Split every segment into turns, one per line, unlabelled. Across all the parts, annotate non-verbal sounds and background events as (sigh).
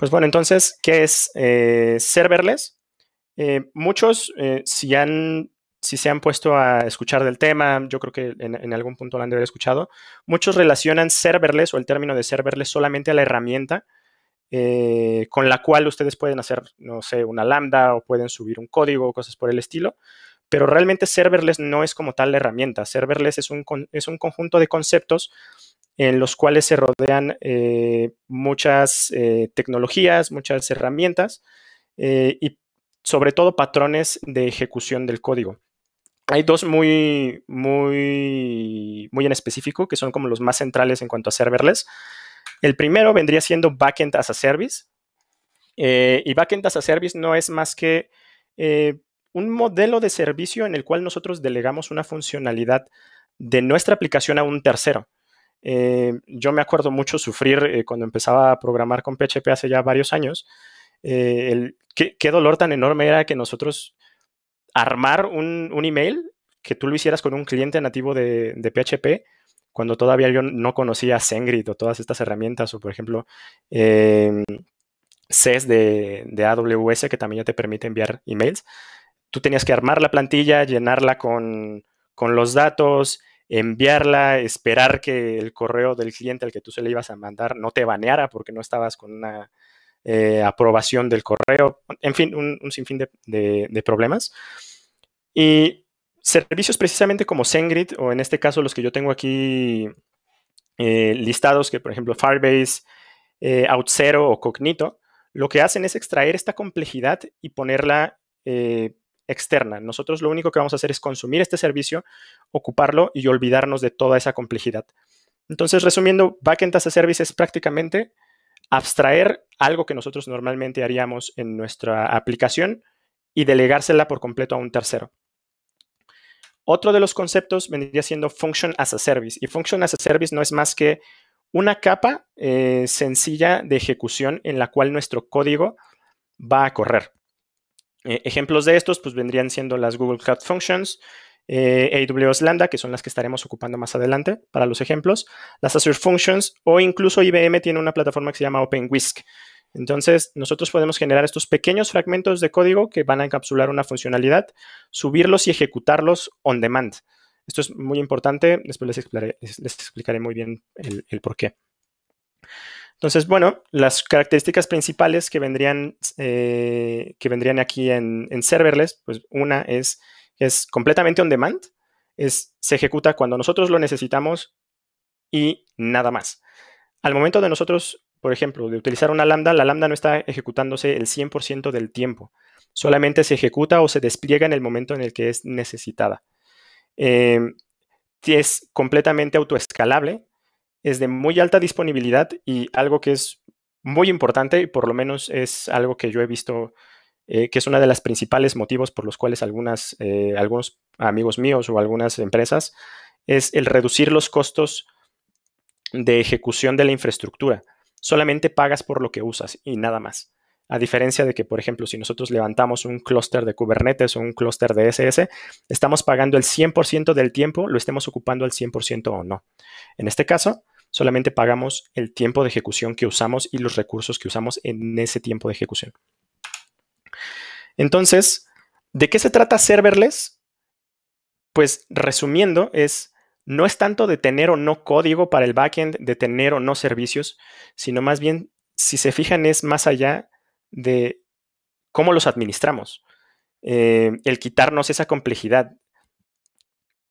Pues bueno, entonces, ¿qué es eh, serverless? Eh, muchos, eh, si, han, si se han puesto a escuchar del tema, yo creo que en, algún punto lo han de haber escuchado, muchos relacionan serverless o el término de serverless solamente a la herramienta con la cual ustedes pueden hacer, no sé, una lambda o pueden subir un código o cosas por el estilo. Pero realmente serverless no es como tal la herramienta. Serverless es un, es un conjunto de conceptos en los cuales se rodean eh, muchas eh, tecnologías, muchas herramientas eh, y sobre todo patrones de ejecución del código. Hay dos muy, muy, muy en específico que son como los más centrales en cuanto a serverless. El primero vendría siendo Backend as a Service. y Backend as a Service no es más que un modelo de servicio en el cual nosotros delegamos una funcionalidad de nuestra aplicación a un tercero. Eh, yo me acuerdo mucho sufrir eh, cuando empezaba a programar con PHP hace ya varios años. Eh, qué, dolor tan enorme era que nosotros armar un, email que tú lo hicieras con un cliente nativo de, PHP cuando todavía yo no conocía SendGrid o todas estas herramientas o, por ejemplo, CES de, AWS que también ya te permite enviar emails. Tú tenías que armar la plantilla, llenarla con, con los datos, enviarla, esperar que el correo del cliente al que tú se le ibas a mandar no te baneara porque no estabas con una eh, aprobación del correo, en fin, un, sinfín de, problemas. Y servicios precisamente como SendGrid, o en este caso los que yo tengo aquí eh, listados, que por ejemplo Firebase, Outzero eh, o Cognito, lo que hacen es extraer esta complejidad y ponerla externa. Nosotros lo único que vamos a hacer es consumir este servicio, ocuparlo y olvidarnos de toda esa complejidad. Entonces, resumiendo, backend as a service es prácticamente abstraer algo que nosotros normalmente haríamos en nuestra aplicación y delegársela por completo a un tercero. Otro de los conceptos vendría siendo Function as a Service. Y Function as a Service no es más que una capa eh, sencilla de ejecución en la cual nuestro código va a correr. Eh, ejemplos de estos pues vendrían siendo las Google Cloud Functions, eh, AWS Lambda, que son las que estaremos ocupando más adelante para los ejemplos, las Azure Functions o incluso IBM tiene una plataforma que se llama OpenWhisk. Entonces, nosotros podemos generar estos pequeños fragmentos de código que van a encapsular una funcionalidad, subirlos y ejecutarlos on demand. Esto es muy importante, después les explicaré, muy bien el por qué. Entonces, bueno, las características principales que vendrían, eh, que vendrían aquí en, serverless, pues una es es completamente on demand, es, se ejecuta cuando nosotros lo necesitamos y nada más. Al momento de nosotros, por ejemplo, de utilizar una lambda, la lambda no está ejecutándose el 100% del tiempo, solamente se ejecuta o se despliega en el momento en el que es necesitada. Eh, es completamente autoescalable, es de muy alta disponibilidad y algo que es muy importante, por lo menos es algo que yo he visto eh, que es uno de los principales motivos por los cuales algunas, eh, algunos amigos míos o algunas empresas, es el reducir los costos de ejecución de la infraestructura. Solamente pagas por lo que usas y nada más. A diferencia de que, por ejemplo, si nosotros levantamos un clúster de Kubernetes o un clúster de SS, estamos pagando el 100% del tiempo, lo estemos ocupando al 100% o no. En este caso, solamente pagamos el tiempo de ejecución que usamos y los recursos que usamos en ese tiempo de ejecución. Entonces, ¿de qué se trata serverless? Pues resumiendo, es no es tanto de tener o no código para el backend, de tener o no servicios, sino más bien, si se fijan, es más allá de cómo los administramos, eh, el quitarnos esa complejidad,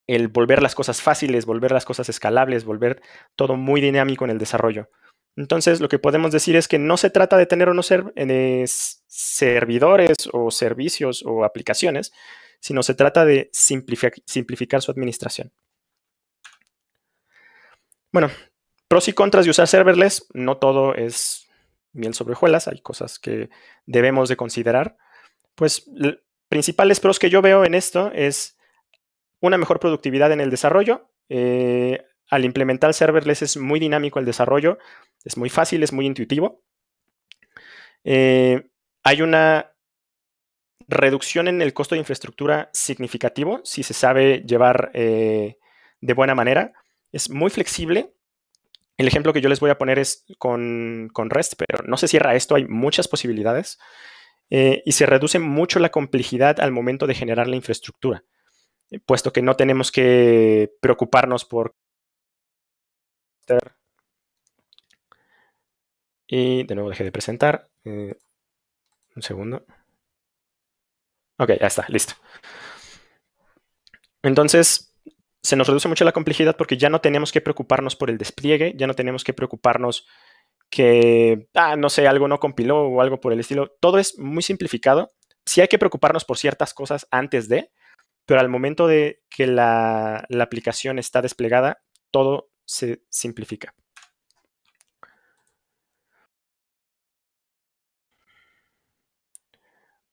el volver las cosas fáciles, volver las cosas escalables, volver todo muy dinámico en el desarrollo. Entonces, lo que podemos decir es que no se trata de tener o no ser, eh, servidores o servicios o aplicaciones, sino se trata de simplificar su administración. Bueno, pros y contras de usar serverless, no todo es miel sobre hojuelas, hay cosas que debemos de considerar. Pues principales pros que yo veo en esto es una mejor productividad en el desarrollo. Eh, al implementar serverless es muy dinámico el desarrollo, es muy fácil, es muy intuitivo. Eh, hay una reducción en el costo de infraestructura significativo si se sabe llevar eh, de buena manera. Es muy flexible, el ejemplo que yo les voy a poner es con, REST, pero no se cierra esto, hay muchas posibilidades eh, y se reduce mucho la complejidad al momento de generar la infraestructura, puesto que no tenemos que preocuparnos por... Y de nuevo dejé de presentar. Eh, un segundo. Ok, ya está, listo. Entonces, se nos reduce mucho la complejidad porque ya no tenemos que preocuparnos por el despliegue, ya no tenemos que preocuparnos que, ah, no sé, algo no compiló o algo por el estilo. Todo es muy simplificado. Sí hay que preocuparnos por ciertas cosas antes de, pero al momento de que la, la aplicación está desplegada, todo se simplifica.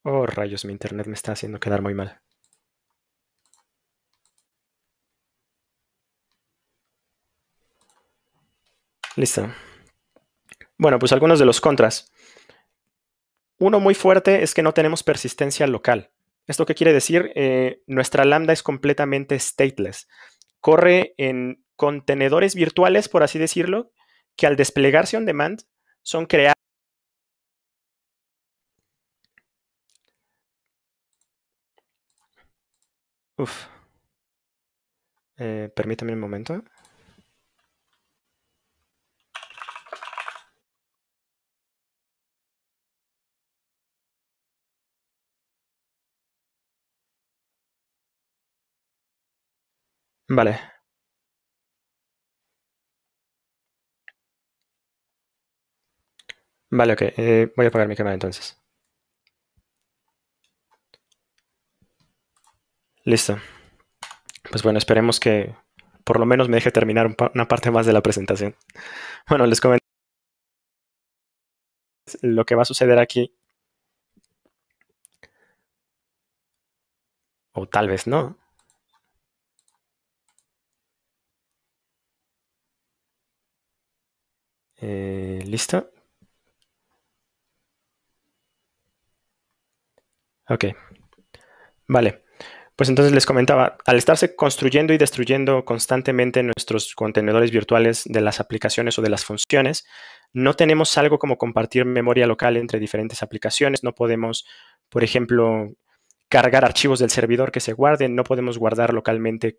Oh, rayos, mi internet me está haciendo quedar muy mal. Listo. Bueno, pues algunos de los contras. Uno muy fuerte es que no tenemos persistencia local. ¿Esto qué quiere decir? Eh, nuestra lambda es completamente stateless. Corre en contenedores virtuales, por así decirlo, que al desplegarse on demand son creados. Uf. Eh, permítame un momento. vale Vale, ok. Eh, voy a apagar mi cámara entonces. Listo. Pues bueno, esperemos que por lo menos me deje terminar una parte más de la presentación. (laughs) Bueno, les comento lo que va a suceder aquí. O tal vez no. Eh, ¿Listo? Ok. Vale. Pues entonces les comentaba, al estarse construyendo y destruyendo constantemente nuestros contenedores virtuales de las aplicaciones o de las funciones, no tenemos algo como compartir memoria local entre diferentes aplicaciones, no podemos, por ejemplo, cargar archivos del servidor que se guarden, no podemos guardar localmente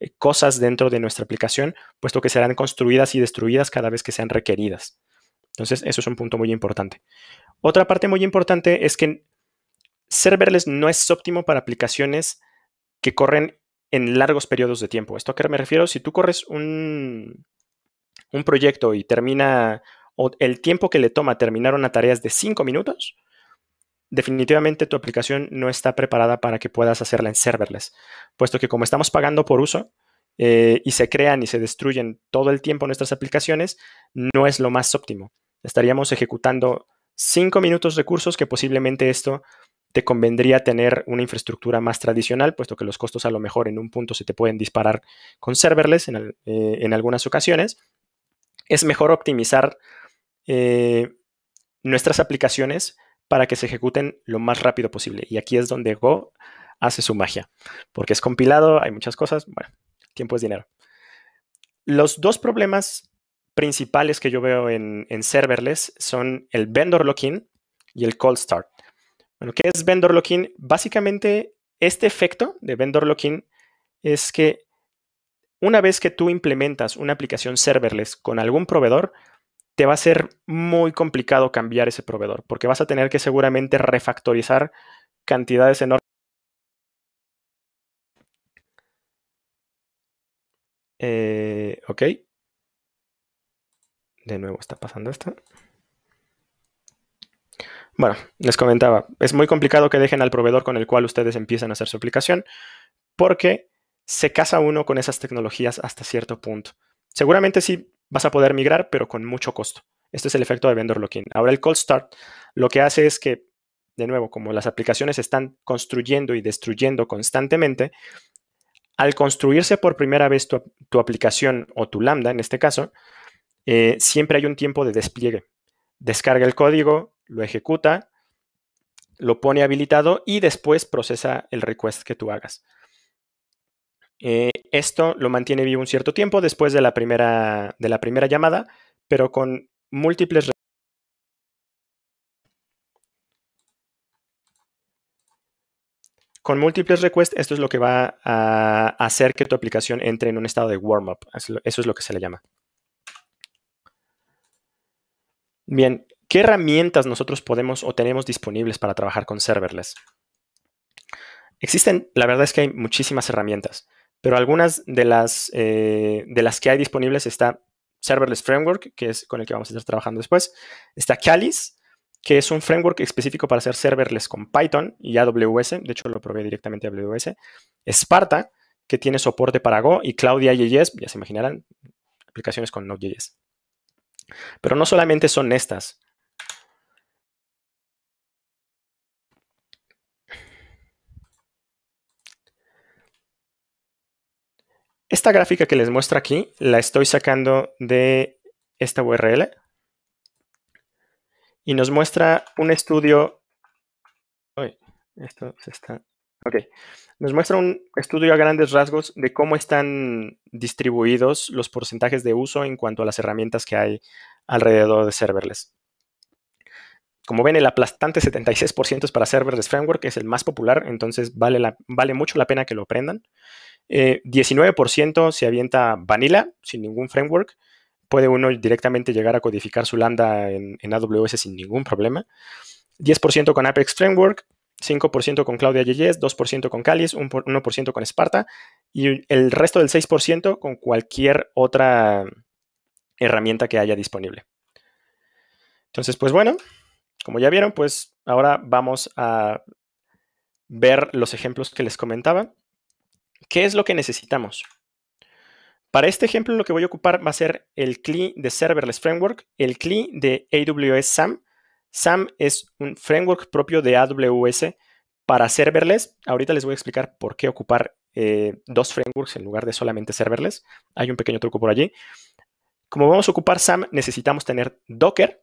eh, cosas dentro de nuestra aplicación, puesto que serán construidas y destruidas cada vez que sean requeridas. Entonces, eso es un punto muy importante. Otra parte muy importante es que serverless no es óptimo para aplicaciones que corren en largos periodos de tiempo. ¿Esto a qué me refiero? Si tú corres un, un proyecto y termina, o el tiempo que le toma terminar una tarea es de cinco minutos, definitivamente tu aplicación no está preparada para que puedas hacerla en serverless, puesto que como estamos pagando por uso eh, y se crean y se destruyen todo el tiempo nuestras aplicaciones, no es lo más óptimo. Estaríamos ejecutando cinco minutos recursos que posiblemente esto te convendría tener una infraestructura más tradicional, puesto que los costos a lo mejor en un punto se te pueden disparar con serverless en, eh, algunas ocasiones. Es mejor optimizar eh, nuestras aplicaciones para que se ejecuten lo más rápido posible. Y aquí es donde Go hace su magia, porque es compilado, hay muchas cosas, bueno, tiempo es dinero. Los dos problemas principales que yo veo en, serverless son el vendor lock-in y el cold start. Bueno, ¿qué es vendor lock-in? Básicamente, este efecto de vendor lock-in es que una vez que tú implementas una aplicación serverless con algún proveedor, te va a ser muy complicado cambiar ese proveedor, porque vas a tener que seguramente refactorizar cantidades enormes. Eh, ok. De nuevo está pasando esto. Bueno, les comentaba, es muy complicado que dejen al proveedor con el cual ustedes empiezan a hacer su aplicación, porque se casa uno con esas tecnologías hasta cierto punto. Seguramente sí vas a poder migrar, pero con mucho costo. Este es el efecto de vendor lock-in. Ahora el cold start lo que hace es que, de nuevo, como las aplicaciones están construyendo y destruyendo constantemente, al construirse por primera vez tu, aplicación o tu lambda, en este caso, eh, siempre hay un tiempo de despliegue. Descarga el código, lo ejecuta, lo pone habilitado y después procesa el request que tú hagas. Eh, esto lo mantiene vivo un cierto tiempo después de la primera, de la primera llamada, pero con múltiples... Con múltiples requests, esto es lo que va a hacer que tu aplicación entre en un estado de warm-up. Eso es lo que se le llama. Bien, ¿qué herramientas nosotros podemos o tenemos disponibles para trabajar con serverless? Existen, la verdad es que hay muchísimas herramientas. Pero algunas de las, eh, de las que hay disponibles está Serverless Framework, que es con el que vamos a estar trabajando después. Está Kalis, que es un framework específico para hacer serverless con Python y AWS. De hecho, lo probé directamente a AWS. Sparta, que tiene soporte para Go y yes ya se imaginarán, aplicaciones con Node.js. Pero no solamente son estas. Esta gráfica que les muestra aquí la estoy sacando de esta URL y nos muestra un estudio. esto se está. Ok. Nos muestra un estudio a grandes rasgos de cómo están distribuidos los porcentajes de uso en cuanto a las herramientas que hay alrededor de serverless. Como ven, el aplastante 76% es para serverless framework, es el más popular, entonces vale, la, vale mucho la pena que lo aprendan. 19% eh, se avienta vanilla, sin ningún framework. Puede uno directamente llegar a codificar su lambda en, AWS sin ningún problema. 10% con Apex Framework, 5% con Claudia 2% con Calis, 1% con Sparta y el resto del 6% con cualquier otra herramienta que haya disponible. Entonces, pues bueno, como ya vieron, pues ahora vamos a ver los ejemplos que les comentaba. ¿Qué es lo que necesitamos? Para este ejemplo lo que voy a ocupar va a ser el CLI de Serverless Framework, el CLI de AWS SAM. SAM es un framework propio de AWS para serverless. Ahorita les voy a explicar por qué ocupar eh, dos frameworks en lugar de solamente serverless. Hay un pequeño truco por allí. Como vamos a ocupar SAM, necesitamos tener Docker,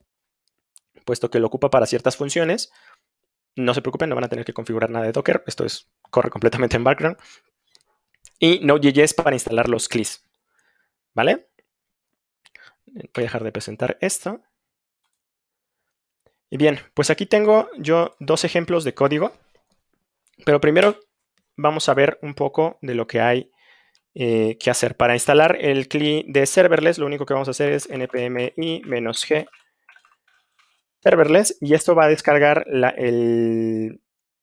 puesto que lo ocupa para ciertas funciones. No se preocupen, no van a tener que configurar nada de Docker. Esto es, corre completamente en background y Node.js para instalar los CLIs. ¿Vale? Voy a dejar de presentar esto. Y bien, pues aquí tengo yo dos ejemplos de código, pero primero vamos a ver un poco de lo que hay eh, que hacer. Para instalar el CLI de serverless, lo único que vamos a hacer es npmi-g serverless y esto va a descargar la, el,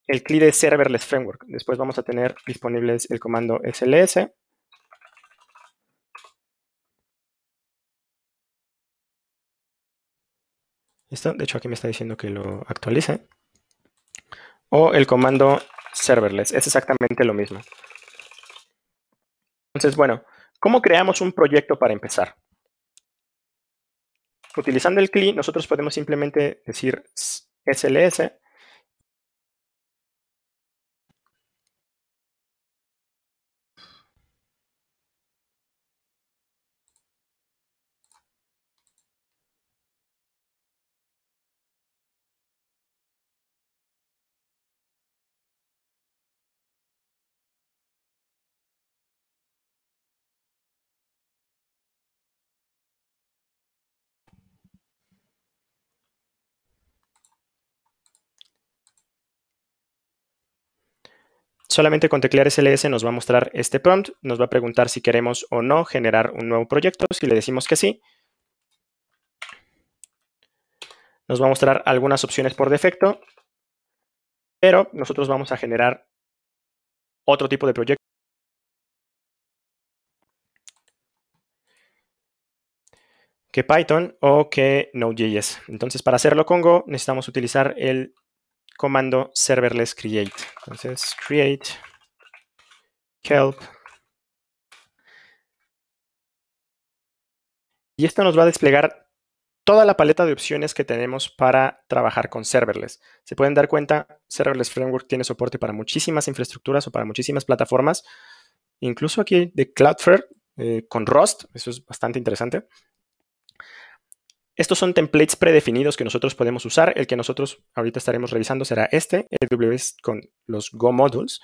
el CLI de Serverless Framework. Después vamos a tener disponibles el comando SLS. Esto, De hecho, aquí me está diciendo que lo actualice. O el comando serverless. Es exactamente lo mismo. Entonces, bueno, ¿cómo creamos un proyecto para empezar? Utilizando el CLI, nosotros podemos simplemente decir SLS Solamente con teclear SLS nos va a mostrar este prompt, nos va a preguntar si queremos o no generar un nuevo proyecto, si le decimos que sí. Nos va a mostrar algunas opciones por defecto, pero nosotros vamos a generar otro tipo de proyecto. que Python o que Node.js. Entonces, para hacerlo con Go, necesitamos utilizar el comando serverless create. Entonces, create help. Y esto nos va a desplegar toda la paleta de opciones que tenemos para trabajar con serverless. Se pueden dar cuenta, Serverless Framework tiene soporte para muchísimas infraestructuras o para muchísimas plataformas. Incluso aquí de Cloudflare eh, con Rust, eso es bastante interesante. Estos son templates predefinidos que nosotros podemos usar. El que nosotros ahorita estaremos revisando será este, el WS con los Go Modules.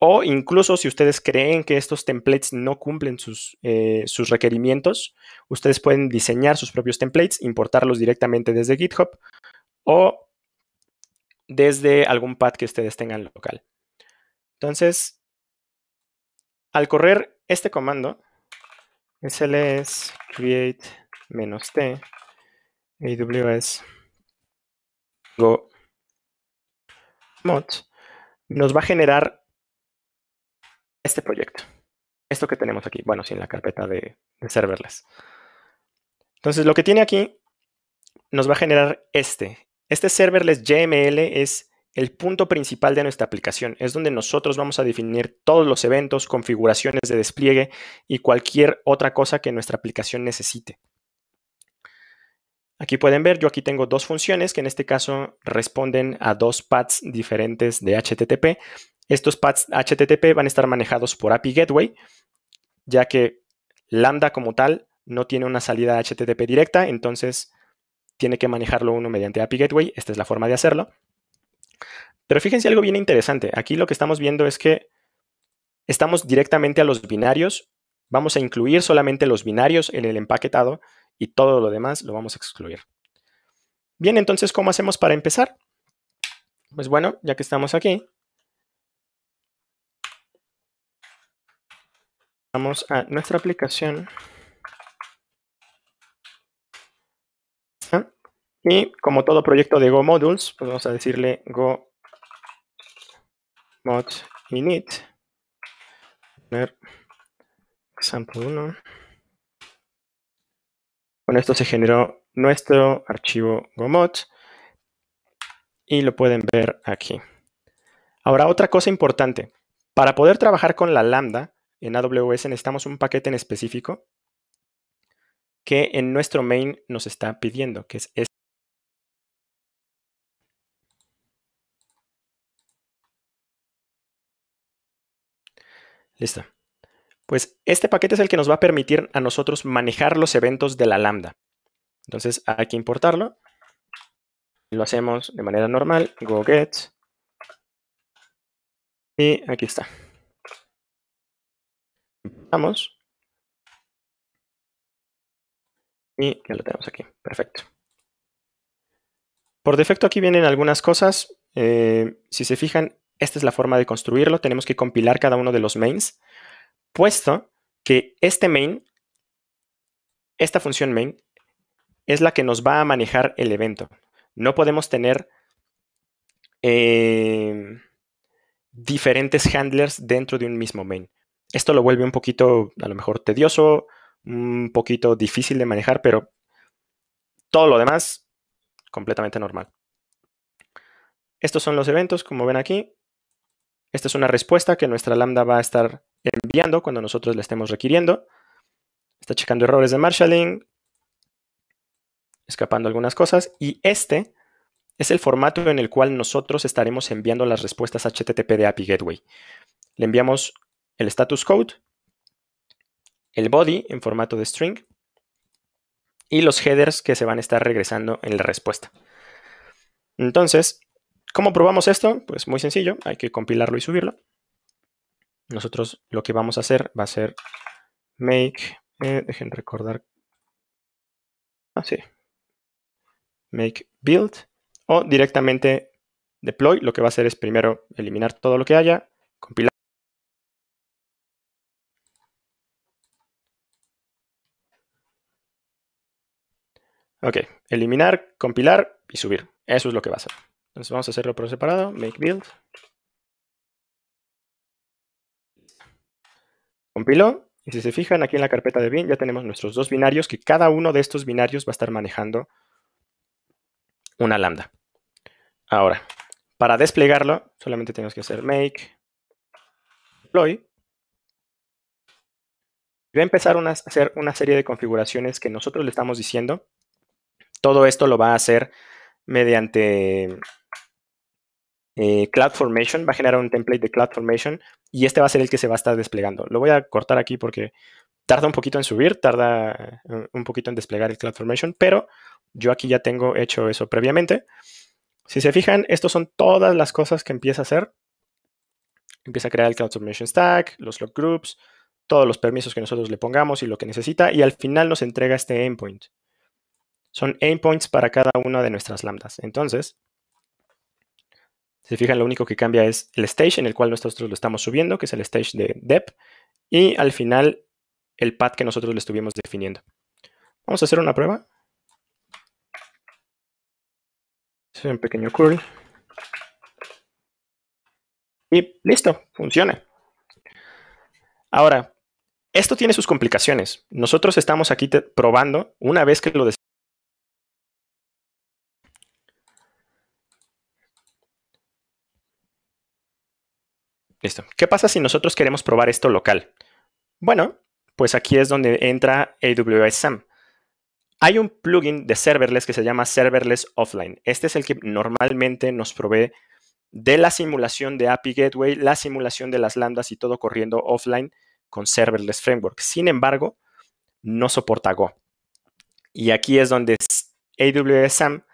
O incluso si ustedes creen que estos templates no cumplen sus, eh, sus, requerimientos, ustedes pueden diseñar sus propios templates, importarlos directamente desde GitHub o desde algún pad que ustedes tengan local. Entonces, al correr este comando, sls create-t AWS Go nos va a generar este proyecto. Esto que tenemos aquí, bueno, sí, en la carpeta de, serverless. Entonces, lo que tiene aquí nos va a generar este. Este serverless es el punto principal de nuestra aplicación. Es donde nosotros vamos a definir todos los eventos, configuraciones de despliegue y cualquier otra cosa que nuestra aplicación necesite. Aquí pueden ver, yo aquí tengo dos funciones que en este caso responden a dos paths diferentes de HTTP. Estos paths HTTP van a estar manejados por API Gateway, ya que Lambda como tal no tiene una salida HTTP directa, entonces tiene que manejarlo uno mediante API Gateway. Esta es la forma de hacerlo. Pero fíjense algo bien interesante. Aquí lo que estamos viendo es que estamos directamente a los binarios. Vamos a incluir solamente los binarios en el empaquetado y todo lo demás lo vamos a excluir. Bien, entonces, ¿cómo hacemos para empezar? Pues bueno, ya que estamos aquí, vamos a nuestra aplicación. Y como todo proyecto de Go Modules, pues vamos a decirle Go Mod Init. Example 1. Con esto se generó nuestro archivo Gomot. y lo pueden ver aquí. Ahora, otra cosa importante. Para poder trabajar con la lambda en AWS necesitamos un paquete en específico que en nuestro main nos está pidiendo, que es este. Listo. Pues este paquete es el que nos va a permitir a nosotros manejar los eventos de la lambda. Entonces hay que importarlo. Lo hacemos de manera normal, go get. Y aquí está. Vamos. Y ya lo tenemos aquí, perfecto. Por defecto aquí vienen algunas cosas. Eh, si se fijan, esta es la forma de construirlo. Tenemos que compilar cada uno de los mains puesto que este main, esta función main, es la que nos va a manejar el evento. No podemos tener em, diferentes handlers dentro de un mismo main. Esto lo vuelve un poquito, a lo mejor, tedioso, un poquito difícil de manejar, pero todo lo demás, completamente normal. Estos son los eventos, como ven aquí. Esta es una respuesta que nuestra lambda va a estar enviando cuando nosotros la estemos requiriendo. Está checando errores de marshalling, escapando algunas cosas. Y este es el formato en el cual nosotros estaremos enviando las respuestas HTTP de API Gateway. Le enviamos el status code, el body en formato de string y los headers que se van a estar regresando en la respuesta. Entonces, ¿cómo probamos esto? Pues muy sencillo, hay que compilarlo y subirlo nosotros lo que vamos a hacer va a ser make, eh, dejen recordar, así, ah, make build o directamente deploy. Lo que va a hacer es primero eliminar todo lo que haya, compilar. Ok, eliminar, compilar y subir. Eso es lo que va a hacer. Entonces vamos a hacerlo por separado, make build. Compiló y si se fijan aquí en la carpeta de bin ya tenemos nuestros dos binarios que cada uno de estos binarios va a estar manejando una lambda. Ahora, para desplegarlo solamente tenemos que hacer make deploy y va a empezar a hacer una serie de configuraciones que nosotros le estamos diciendo. Todo esto lo va a hacer mediante eh, CloudFormation, va a generar un template de CloudFormation y este va a ser el que se va a estar desplegando. Lo voy a cortar aquí porque tarda un poquito en subir, tarda eh, un poquito en desplegar el CloudFormation, pero yo aquí ya tengo hecho eso previamente. Si se fijan, estos son todas las cosas que empieza a hacer. Empieza a crear el CloudFormation Stack, los log groups, todos los permisos que nosotros le pongamos y lo que necesita, y al final nos entrega este endpoint. Son endpoints para cada una de nuestras lambdas. Entonces, si se fijan, lo único que cambia es el stage en el cual nosotros lo estamos subiendo, que es el stage de dep, y al final el path que nosotros le estuvimos definiendo. Vamos a hacer una prueba. Hacer un pequeño curl. Y listo, funciona. Ahora, esto tiene sus complicaciones. Nosotros estamos aquí probando, una vez que lo Listo. ¿Qué pasa si nosotros queremos probar esto local? Bueno, pues aquí es donde entra AWS SAM. Hay un plugin de serverless que se llama Serverless Offline. Este es el que normalmente nos provee de la simulación de API Gateway, la simulación de las lambdas y todo corriendo offline con Serverless Framework. Sin embargo, no soporta Go. Y aquí es donde AWS SAM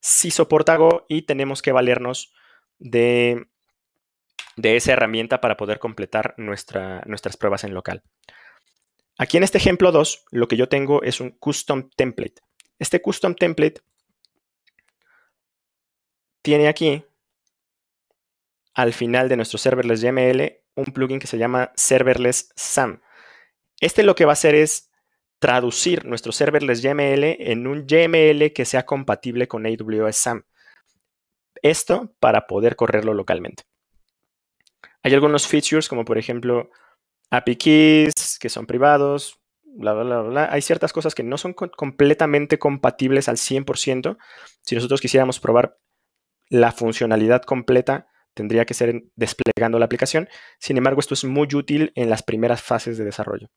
sí soporta Go y tenemos que valernos de de esa herramienta para poder completar nuestras pruebas en local. Aquí en este ejemplo 2, lo que yo tengo es un custom template. Este custom template tiene aquí, al final de nuestro serverless YML, un plugin que se llama serverless SAM. Este lo que va a hacer es traducir nuestro serverless YML en un YML que sea compatible con AWS SAM. Esto para poder correrlo localmente. Hay algunos features como por ejemplo API keys que son privados, bla, bla, bla, bla. Hay ciertas cosas que no son completamente compatibles al 100%. Si nosotros quisiéramos probar la funcionalidad completa, tendría que ser desplegando la aplicación. Sin embargo, esto es muy útil en las primeras fases de desarrollo.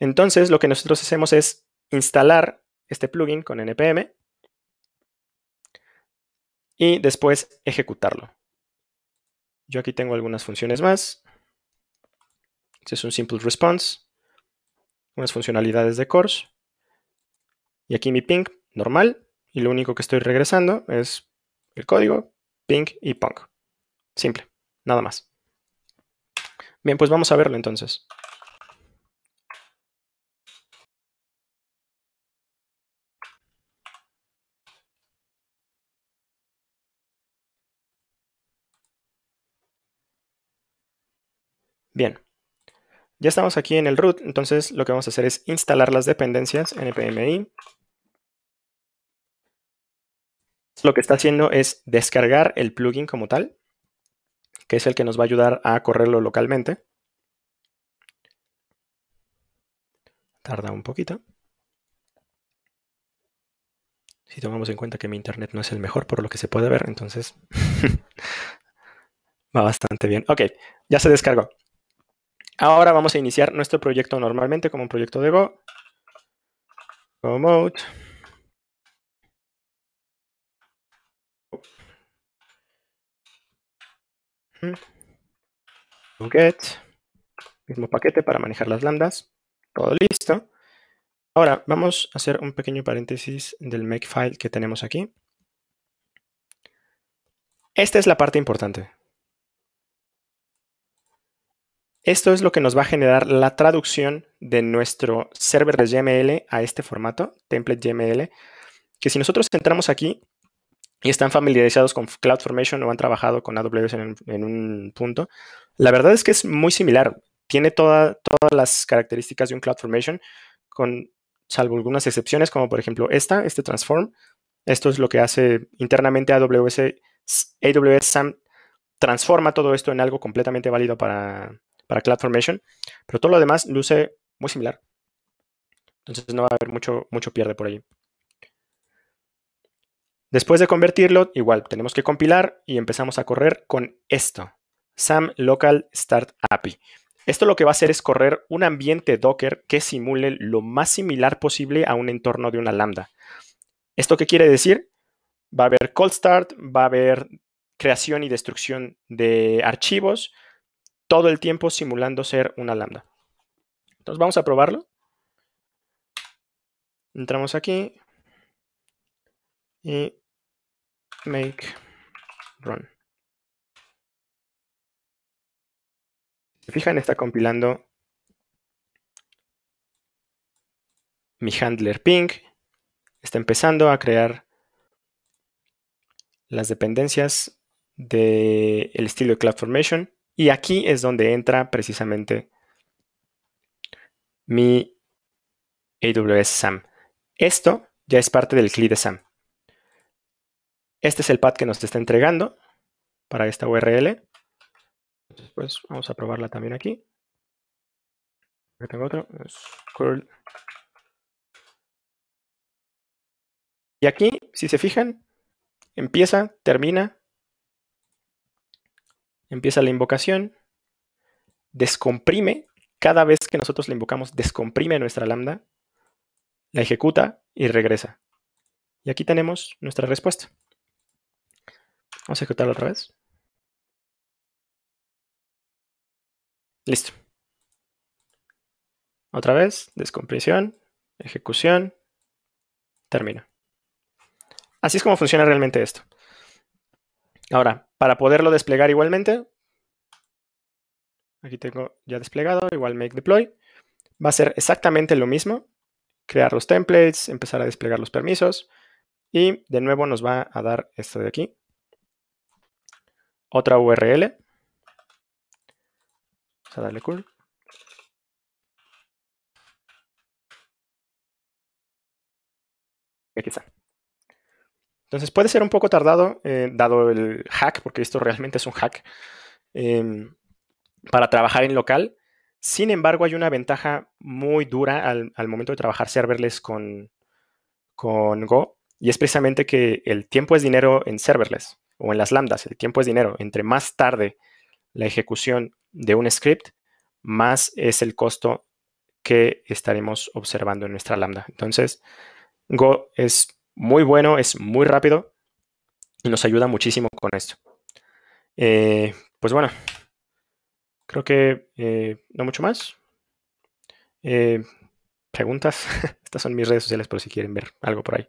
Entonces, lo que nosotros hacemos es instalar este plugin con npm y después ejecutarlo. Yo aquí tengo algunas funciones más. Este es un simple response. Unas funcionalidades de course. Y aquí mi ping normal. Y lo único que estoy regresando es el código ping y pong. Simple, nada más. Bien, pues vamos a verlo entonces. Bien, ya estamos aquí en el root, entonces lo que vamos a hacer es instalar las dependencias en PMI. Lo que está haciendo es descargar el plugin como tal, que es el que nos va a ayudar a correrlo localmente. Tarda un poquito. Si tomamos en cuenta que mi internet no es el mejor por lo que se puede ver, entonces (laughs) va bastante bien. Ok, ya se descargó. Ahora vamos a iniciar nuestro proyecto normalmente como un proyecto de Go. Go mode. get. Mismo paquete para manejar las lambdas. Todo listo. Ahora vamos a hacer un pequeño paréntesis del makefile que tenemos aquí. Esta es la parte importante. Esto es lo que nos va a generar la traducción de nuestro server de GML a este formato, template GML, que si nosotros entramos aquí y están familiarizados con CloudFormation o han trabajado con AWS en, un punto, la verdad es que es muy similar. Tiene todas las características de un CloudFormation, con, salvo algunas excepciones, como por ejemplo esta, este transform. Esto es lo que hace internamente AWS. AWS SAM transforma todo esto en algo completamente válido para, para CloudFormation, pero todo lo demás luce muy similar. Entonces no va a haber mucho, mucho pierde por ahí. Después de convertirlo, igual tenemos que compilar y empezamos a correr con esto, SAM Local Start API. Esto lo que va a hacer es correr un ambiente Docker que simule lo más similar posible a un entorno de una lambda. ¿Esto qué quiere decir? Va a haber cold start, va a haber creación y destrucción de archivos, todo el tiempo simulando ser una lambda. Entonces vamos a probarlo. Entramos aquí y make run. Se fijan, está compilando mi handler ping. Está empezando a crear las dependencias del el estilo de CloudFormation. Y aquí es donde entra precisamente mi AWS SAM. Esto ya es parte del CLI de SAM. Este es el pad que nos está entregando para esta URL. Después vamos a probarla también aquí. Aquí tengo otro. Y aquí, si se fijan, empieza, termina, empieza la invocación, descomprime, cada vez que nosotros la invocamos, descomprime nuestra lambda, la ejecuta y regresa. Y aquí tenemos nuestra respuesta. Vamos a ejecutarla otra vez. Listo. Otra vez, descompresión, ejecución, termina. Así es como funciona realmente esto. Ahora, para poderlo desplegar igualmente, aquí tengo ya desplegado, igual make deploy, va a ser exactamente lo mismo, crear los templates, empezar a desplegar los permisos y de nuevo nos va a dar esto de aquí, otra URL, vamos a darle cool. Aquí está. Entonces puede ser un poco tardado, eh, dado el hack, porque esto realmente es un hack, em, para trabajar en local. Sin embargo, hay una ventaja muy dura al, momento de trabajar serverless con, con Go, y es precisamente que el tiempo es dinero en serverless o en las lambdas, el tiempo es dinero. Entre más tarde la ejecución de un script, más es el costo que estaremos observando en nuestra lambda. Entonces, Go es muy bueno, es muy rápido y nos ayuda muchísimo con esto. Eh, pues bueno, creo que eh, no mucho más. Eh, preguntas, (laughs) estas son mis redes sociales por si quieren ver algo por ahí.